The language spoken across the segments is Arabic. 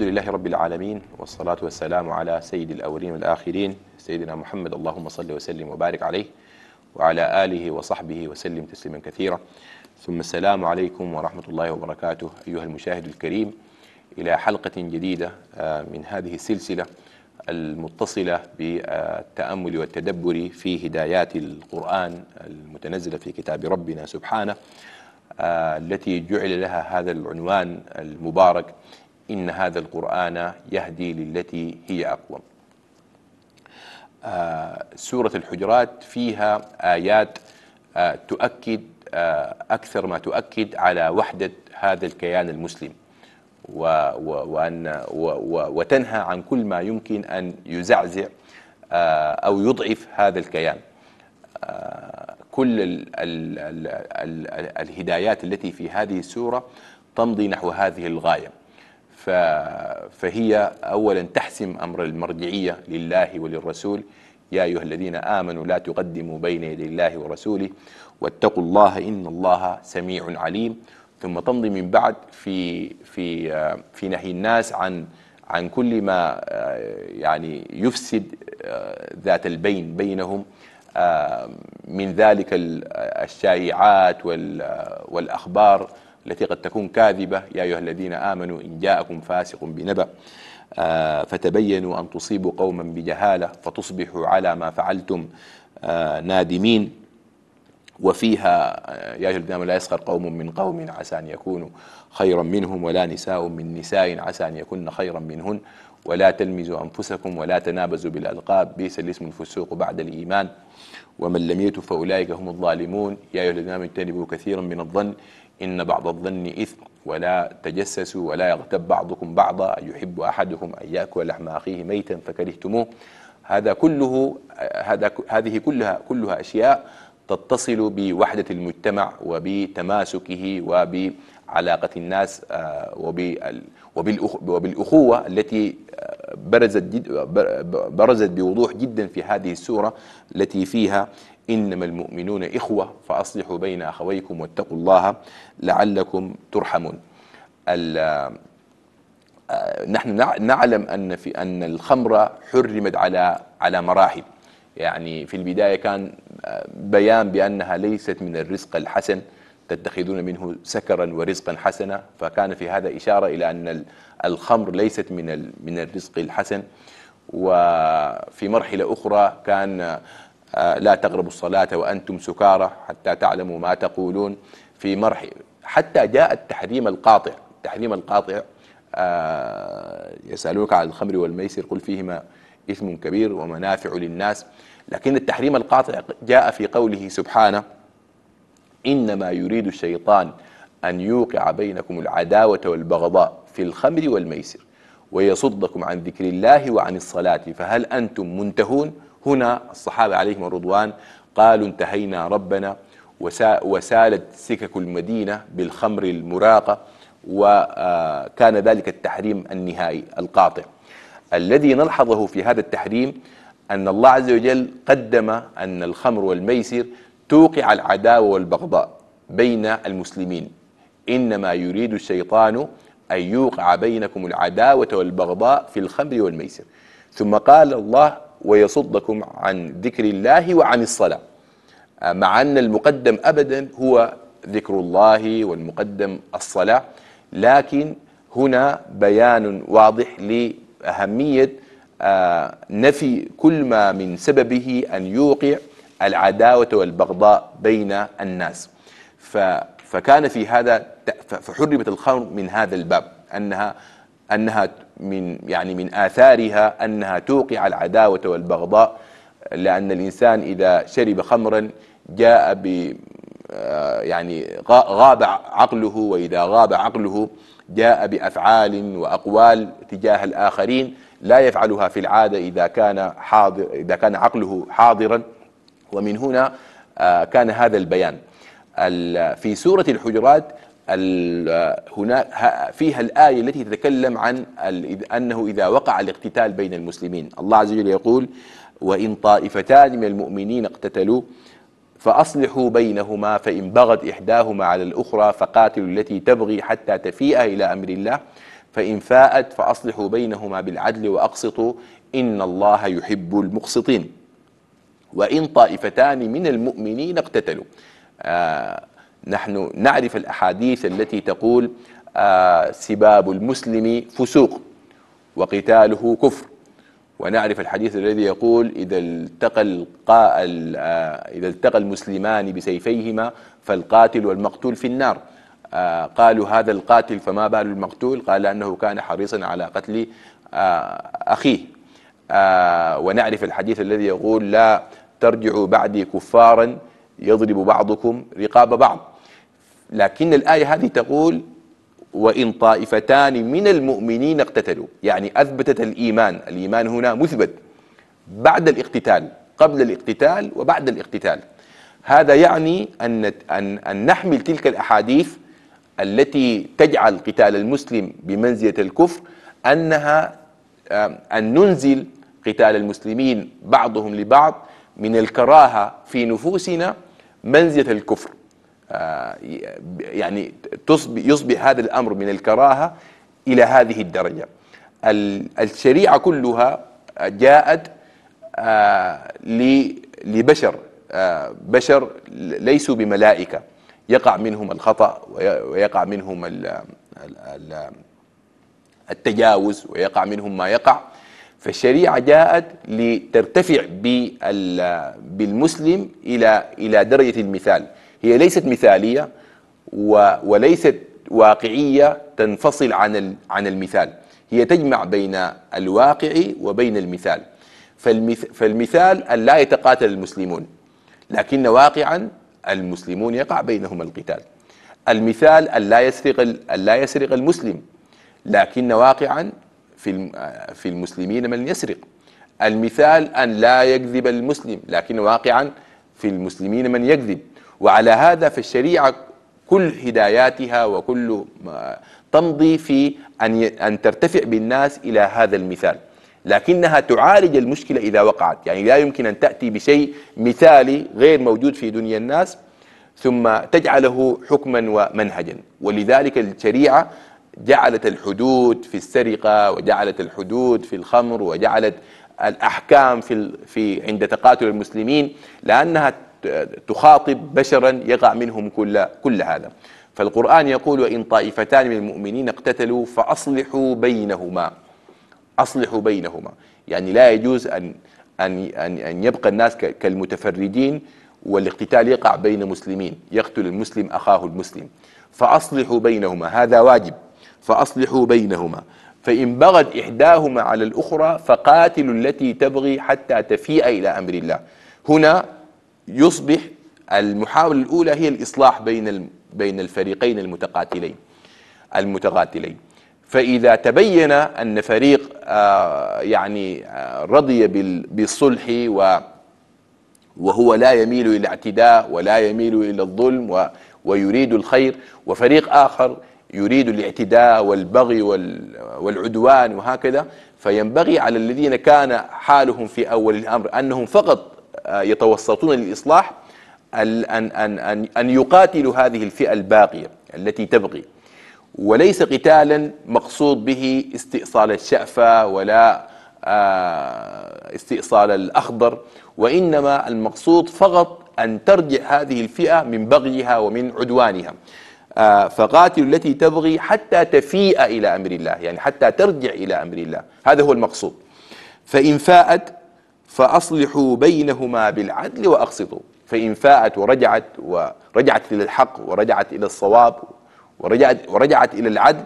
الحمد لله رب العالمين والصلاة والسلام على سيد الأولين والآخرين سيدنا محمد اللهم صل وسلم وبارك عليه وعلى آله وصحبه وسلم تسليما كثيرا ثم السلام عليكم ورحمة الله وبركاته أيها المشاهد الكريم إلى حلقة جديدة آه، من هذه السلسلة المتصلة بالتأمل والتدبر في هدايات القرآن المتنزلة في كتاب ربنا سبحانه آه، التي جعل لها هذا العنوان المبارك إن هذا القرآن يهدي للتي هي أقوم آه، سورة الحجرات فيها آيات آه، تؤكد آه، أكثر ما تؤكد على وحدة هذا الكيان المسلم و و وأن و و وتنهى عن كل ما يمكن أن يزعزع أو يضعف هذا الكيان كل الـ الـ ال ال الهدايات التي في هذه السورة تمضي نحو هذه الغاية فهي أولا تحسم أمر المرجعية لله وللرسول يا أيها الذين آمنوا لا تقدموا بين يدي الله ورسوله واتقوا الله إن الله سميع عليم ثم تمضي من بعد في في في نهي الناس عن عن كل ما آه، يعني يفسد آه، ذات البين بينهم آه، من ذلك الشائعات والأخبار التي قد تكون كاذبة يا أيها الذين آمنوا إن جاءكم فاسق بنبأ آه، فتبينوا أن تصيبوا قوما بجهالة فتصبحوا على ما فعلتم آه، نادمين وفيها آه، يا أيها الذين لا يسخر قوم من قوم عسى أن يكونوا خيرا منهم ولا نساء من نساء عسى أن يكون خيرا منهن ولا تلمزوا أنفسكم ولا تنابزوا بالألقاب بئس الاسم الفسوق بعد الإيمان ومن لم يتب فأولئك هم الظالمون يا أيها الذين آمنوا اجتنبوا كثيرا من الظن إن بعض الظن إثم ولا تجسسوا ولا يغتب بعضكم بعضا يحب أحدكم أن يأكل لحم أخيه ميتا فكرهتموه هذا كله هذا هذه كلها كلها أشياء تتصل بوحدة المجتمع وبتماسكه وبعلاقة الناس آه، وبالأخوة التي آه، برزت, برزت بوضوح جدا في هذه السورة التي فيها إنما المؤمنون إخوة فأصلحوا بين أخويكم واتقوا الله لعلكم ترحمون آه، نحن نعلم أن في أن الخمرة حرمت على على مراحل يعني في البداية كان آه، بيان بأنها ليست من الرزق الحسن تتخذون منه سكرا ورزقا حسنا فكان في هذا إشارة إلى أن الخمر ليست من من الرزق الحسن وفي مرحلة أخرى كان آه، لا تغربوا الصلاة وأنتم سكارى حتى تعلموا ما تقولون في مرح حتى جاء التحريم القاطع التحريم القاطع آه، يسألونك عن الخمر والميسر قل فيهما إثم كبير ومنافع للناس لكن التحريم القاطع جاء في قوله سبحانه إنما يريد الشيطان أن يوقع بينكم العداوة والبغضاء في الخمر والميسر ويصدكم عن ذكر الله وعن الصلاة فهل أنتم منتهون؟ هنا الصحابة عليهم الرضوان قالوا انتهينا ربنا وسالت سكك المدينة بالخمر المراقة وكان آه، ذلك التحريم النهائي القاطع الذي نلحظه في هذا التحريم أن الله عز وجل قدم أن الخمر والميسر توقع العداوة والبغضاء بين المسلمين إنما يريد الشيطان أن يوقع بينكم العداوة والبغضاء في الخمر والميسر ثم قال الله ويصدكم عن ذكر الله وعن الصلاة مع أن المقدم أبدا هو ذكر الله والمقدم الصلاة لكن هنا بيان واضح لأهمية آه، نفي كل ما من سببه أن يوقع العداوة والبغضاء بين الناس فكان في هذا فحرمت الخمر من هذا الباب أنها أنها من يعني من آثارها أنها توقع العداوة والبغضاء لأن الإنسان إذا شرب خمرا جاء ب آه، يعني غاب عقله وإذا غاب عقله جاء بأفعال وأقوال تجاه الآخرين لا يفعلها في العادة إذا كان حاضر إذا كان عقله حاضرا ومن هنا آه، كان هذا البيان في سورة الحجرات هناك فيها الآية التي تتكلم عن أنه إذا وقع الاقتتال بين المسلمين الله عز وجل يقول وإن طائفتان من المؤمنين اقتتلوا فأصلحوا بينهما فإن بغت إحداهما على الأخرى فقاتلوا التي تبغي حتى تفيء إلى أمر الله فإن فاءت فأصلحوا بينهما بالعدل وأقسطوا إن الله يحب المقسطين وإن طائفتان من المؤمنين اقتتلوا آه نحن نعرف الأحاديث التي تقول آه، سباب المسلم فسوق وقتاله كفر ونعرف الحديث الذي يقول إذا التقى القاء آه، إذا التقى المسلمان بسيفيهما فالقاتل والمقتول في النار آه، قالوا هذا القاتل فما بال المقتول قال أنه كان حريصا على قتل أخيه ونعرف الحديث الذي يقول لا ترجعوا بعدي كفارا يضرب بعضكم رقاب بعض لكن الآية هذه تقول وإن طائفتان من المؤمنين اقتتلوا يعني أثبتت الإيمان الإيمان هنا مثبت بعد الاقتتال قبل الاقتتال وبعد الاقتتال هذا يعني أن, أن, أن نحمل تلك الأحاديث التي تجعل قتال المسلم بمنزلة الكفر أنها أن ننزل قتال المسلمين بعضهم لبعض من الكراهة في نفوسنا منزلة الكفر آه، يعني يصبح هذا الأمر من الكراهة إلى هذه الدرجة الشريعة كلها جاءت آه، لبشر آه، بشر ليسوا بملائكة يقع منهم الخطأ ويقع منهم التجاوز ويقع منهم ما يقع فالشريعة جاءت لترتفع بالمسلم إلى إلى درجة المثال هي ليست مثالية وليست واقعية تنفصل عن عن المثال هي تجمع بين الواقع وبين المثال فالمثال أن لا يتقاتل المسلمون لكن واقعا المسلمون يقع بينهم القتال المثال أن لا يسرق أن لا يسرق المسلم لكن واقعا في في المسلمين من يسرق المثال أن لا يكذب المسلم لكن واقعا في المسلمين من يكذب وعلى هذا فالشريعة كل هداياتها وكل تمضي في أن, أن ترتفع بالناس إلى هذا المثال لكنها تعالج المشكلة إذا وقعت يعني لا يمكن أن تأتي بشيء مثالي غير موجود في دنيا الناس ثم تجعله حكما ومنهجا ولذلك الشريعة جعلت الحدود في السرقة وجعلت الحدود في الخمر وجعلت الأحكام في, في عند تقاتل المسلمين لأنها تخاطب بشرا يقع منهم كل كل هذا فالقرآن يقول وإن طائفتان من المؤمنين اقتتلوا فأصلحوا بينهما أصلحوا بينهما يعني لا يجوز أن أن أن, أن يبقى الناس كالمتفردين والاقتتال يقع بين مسلمين يقتل المسلم أخاه المسلم فأصلحوا بينهما هذا واجب فأصلحوا بينهما فإن بغت إحداهما على الأخرى فقاتلوا التي تبغي حتى تفيء إلى أمر الله هنا يصبح المحاولة الأولى هي الإصلاح بين بين الفريقين المتقاتلين المتقاتلين فإذا تبين أن فريق آه، يعني آه، رضي بالصلح و وهو لا يميل إلى الاعتداء ولا يميل إلى الظلم و ويريد الخير وفريق آخر يريد الاعتداء والبغي والعدوان وهكذا فينبغي على الذين كان حالهم في أول الأمر أنهم فقط آه، يتوسطون للإصلاح أن, أن, أن, أن يقاتلوا هذه الفئة الباقية التي تبغي وليس قتالا مقصود به استئصال الشأفة ولا آه، استئصال الأخضر وإنما المقصود فقط أن ترجع هذه الفئة من بغيها ومن عدوانها آه، فقاتل التي تبغي حتى تفيء إلى أمر الله يعني حتى ترجع إلى أمر الله هذا هو المقصود فإن فاءت فأصلحوا بينهما بالعدل وأقسطوا فإن فاءت ورجعت ورجعت إلى الحق ورجعت إلى الصواب ورجعت, ورجعت إلى العدل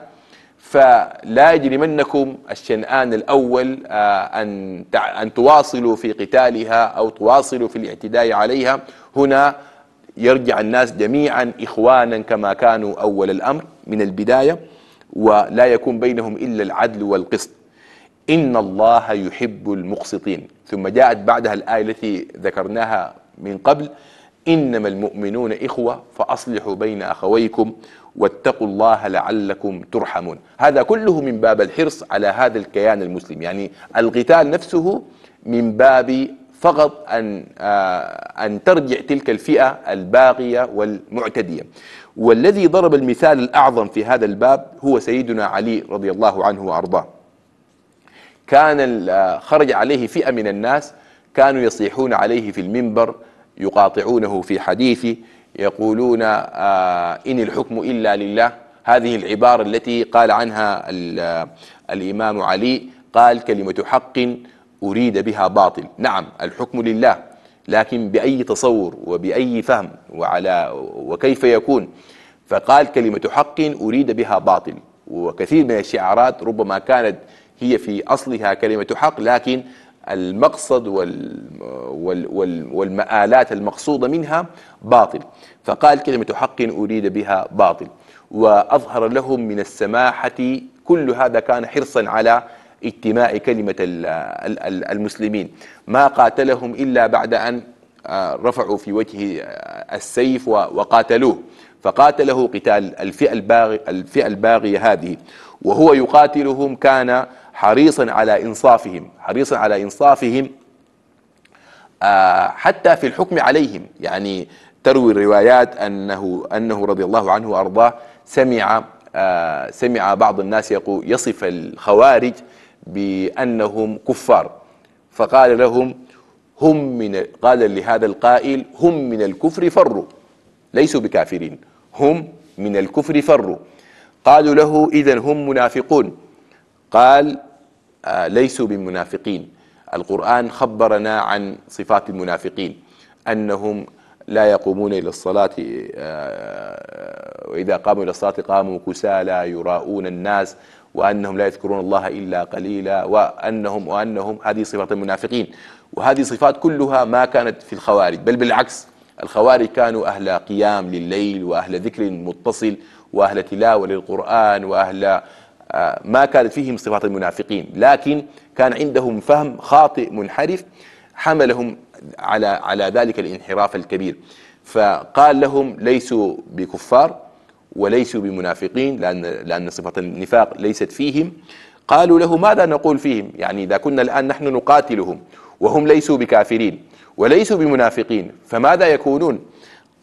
فلا يجرمنكم الشنآن الأول آه، أن أن تواصلوا في قتالها أو تواصلوا في الاعتداء عليها هنا يرجع الناس جميعا إخوانا كما كانوا أول الأمر من البداية ولا يكون بينهم إلا العدل والقسط إن الله يحب المقسطين ثم جاءت بعدها الآية التي ذكرناها من قبل إنما المؤمنون إخوة فأصلحوا بين أخويكم واتقوا الله لعلكم ترحمون هذا كله من باب الحرص على هذا الكيان المسلم يعني القتال نفسه من باب فقط أن, آه، أن ترجع تلك الفئة الباغية والمعتدية والذي ضرب المثال الأعظم في هذا الباب هو سيدنا علي رضي الله عنه وأرضاه كان آه، خرج عليه فئة من الناس كانوا يصيحون عليه في المنبر يقاطعونه في حديثه يقولون آه، إن الحكم إلا لله هذه العبارة التي قال عنها آه، الإمام علي قال كلمة حق أريد بها باطل نعم الحكم لله لكن بأي تصور وبأي فهم وعلى وكيف يكون فقال كلمة حق أريد بها باطل وكثير من الشعارات ربما كانت هي في أصلها كلمة حق لكن المقصد وال وال وال والمآلات المقصودة منها باطل فقال كلمة حق أريد بها باطل وأظهر لهم من السماحة كل هذا كان حرصا على اجتماع كلمة المسلمين ما قاتلهم إلا بعد أن آه، رفعوا في وجهه آه، السيف وقاتلوه فقاتله قتال الفئة الباغية هذه وهو يقاتلهم كان حريصا على إنصافهم حريصا على إنصافهم آه، حتى في الحكم عليهم يعني تروي الروايات أنه, أنه رضي الله عنه وأرضاه سمع آه، سمع بعض الناس يقول يصف الخوارج بأنهم كفار فقال لهم هم من قال لهذا القائل هم من الكفر فروا ليسوا بكافرين هم من الكفر فروا قالوا له إذا هم منافقون قال آه، ليسوا بمنافقين القرآن خبرنا عن صفات المنافقين أنهم لا يقومون إلى الصلاة آه، وإذا قاموا إلى الصلاة قاموا كسالى يراؤون الناس وأنهم لا يذكرون الله إلا قليلا وأنهم وأنهم هذه صفات المنافقين وهذه صفات كلها ما كانت في الخوارج بل بالعكس الخوارج كانوا أهل قيام لليل وأهل ذكر متصل وأهل تلاوة للقرآن وأهل آه، ما كانت فيهم صفات المنافقين لكن كان عندهم فهم خاطئ منحرف حملهم على على ذلك الانحراف الكبير فقال لهم ليسوا بكفار وليسوا بمنافقين لأن, لأن صفة النفاق ليست فيهم قالوا له ماذا نقول فيهم يعني إذا كنا الآن نحن نقاتلهم وهم ليسوا بكافرين وليسوا بمنافقين فماذا يكونون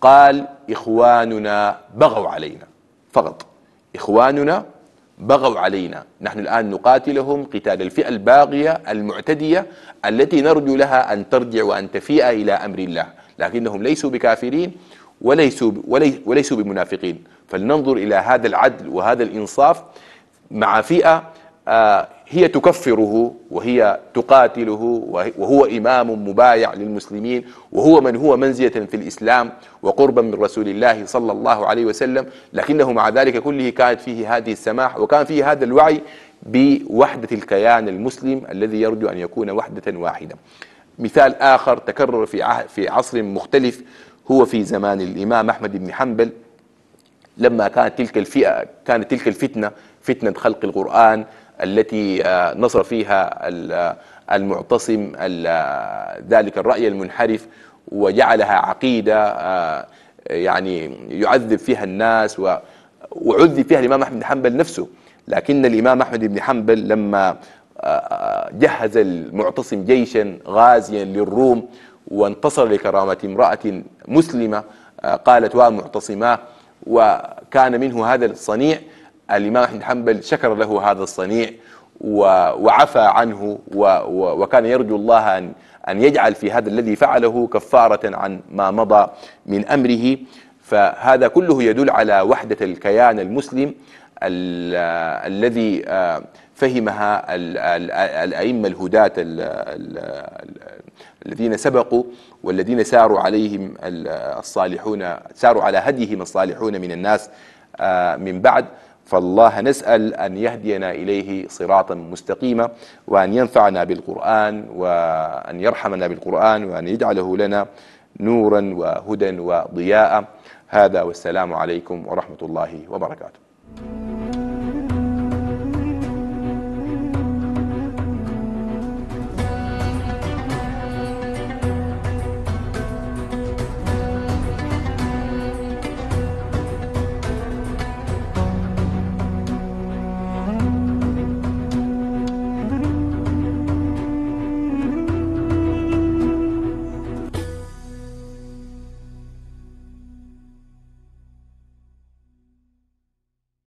قال إخواننا بغوا علينا فقط إخواننا بغوا علينا نحن الآن نقاتلهم قتال الفئة الباغية المعتدية التي نرجو لها أن ترجع وأن تفيء إلى أمر الله لكنهم ليسوا بكافرين وليسوا, ولي وليسوا بمنافقين فلننظر إلى هذا العدل وهذا الإنصاف مع فئة آه، هي تكفره وهي تقاتله وهو إمام مبايع للمسلمين وهو من هو منزية في الإسلام وقربا من رسول الله صلى الله عليه وسلم لكنه مع ذلك كله كانت فيه هذه السماح وكان فيه هذا الوعي بوحدة الكيان المسلم الذي يرجو أن يكون وحدة واحدة مثال آخر تكرر في في عصر مختلف هو في زمان الإمام أحمد بن حنبل لما كانت تلك الفئة كانت تلك الفتنة فتنة خلق القرآن التي آه، نصر فيها آه، المعتصم آه، ذلك الرأي المنحرف وجعلها عقيدة يعني يعذب فيها الناس وعذب فيها الإمام أحمد بن حنبل نفسه لكن الإمام أحمد بن حنبل لما جهز المعتصم جيشا غازيا للروم وانتصر لكرامة امرأة مسلمة قالت ومعتصماه وكان منه هذا الصنيع الإمام أحمد حنبل شكر له هذا الصنيع وعفى عنه وكان يرجو الله أن أن يجعل في هذا الذي فعله كفارة عن ما مضى من أمره فهذا كله يدل على وحدة الكيان المسلم الذي آه، فهمها الأئمة الهداة الذين سبقوا والذين ساروا عليهم الصالحون ساروا على هديهم الصالحون من الناس آه، من بعد فالله نسأل أن يهدينا إليه صراطا مستقيما وأن ينفعنا بالقرآن وأن يرحمنا بالقرآن وأن يجعله لنا نورا وهدى وضياء هذا والسلام عليكم ورحمة الله وبركاته